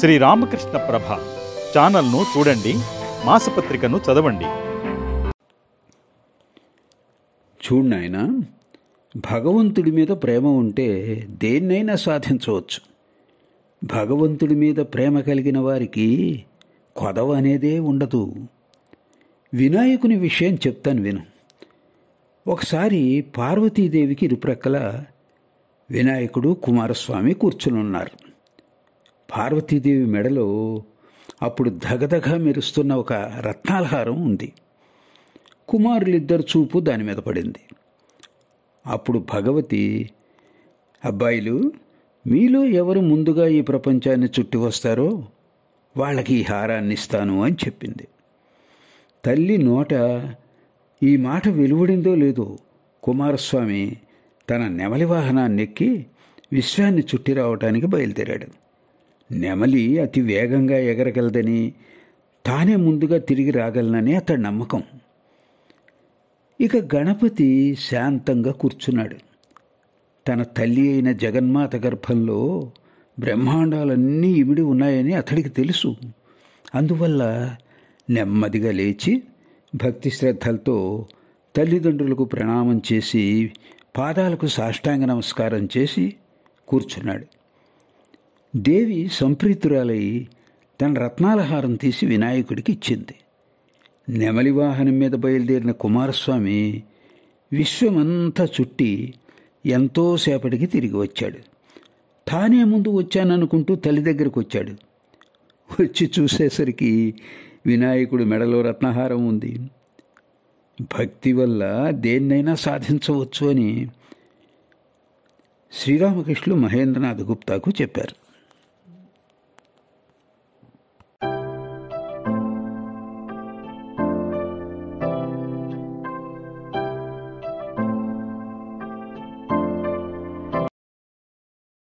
శ్రీ రామకృష్ణ ప్రభ ఛానల్ను చూడండి మాసపత్రికను చదవండి చూడు నాయన భగవంతుడి మీద ప్రేమ ఉంటే దేన్నైనా సాధించవచ్చు భగవంతుడి మీద ప్రేమ కలిగిన వారికి కొదవ అనేదే ఉండదు వినాయకుని విషయం చెప్తాను విను ఒకసారి పార్వతీదేవికి ఇరుప్రక్కల వినాయకుడు కుమారస్వామి ఉన్నారు పార్వతీదేవి మెడలో అప్పుడు ధగధగ మెరుస్తున్న ఒక రత్నాలహారం ఉంది కుమారులిద్దరు చూపు దాని మీద పడింది అప్పుడు భగవతి అబ్బాయిలు మీలో ఎవరు ముందుగా ఈ ప్రపంచాన్ని చుట్టి వస్తారో వాళ్ళకి ఈ హారాన్ని ఇస్తాను అని చెప్పింది తల్లి నోట ఈ మాట వెలువడిందో లేదో కుమారస్వామి తన నెమలి వాహనాన్ని ఎక్కి విశ్వాన్ని చుట్టి రావటానికి బయలుదేరాడు నెమలి అతి వేగంగా ఎగరగలదని తానే ముందుగా తిరిగి రాగలనని అతడి నమ్మకం ఇక గణపతి శాంతంగా కూర్చున్నాడు తన తల్లి అయిన జగన్మాత గర్భంలో బ్రహ్మాండాలన్నీ ఇమిడి ఉన్నాయని అతడికి తెలుసు అందువల్ల నెమ్మదిగా లేచి భక్తి శ్రద్ధలతో తల్లిదండ్రులకు ప్రణామం చేసి పాదాలకు సాష్టాంగ నమస్కారం చేసి కూర్చున్నాడు దేవి సంప్రీతురాలై తన రత్నాలహారం తీసి వినాయకుడికి ఇచ్చింది నెమలి వాహనం మీద బయలుదేరిన కుమారస్వామి విశ్వమంతా చుట్టి ఎంతోసేపటికి తిరిగి వచ్చాడు తానే ముందు వచ్చాననుకుంటూ తల్లి దగ్గరకు వచ్చాడు వచ్చి చూసేసరికి వినాయకుడు మెడలో రత్నహారం ఉంది భక్తి వల్ల దేన్నైనా సాధించవచ్చు అని శ్రీరామకృష్ణులు మహేంద్రనాథ్ గుప్తాకు చెప్పారు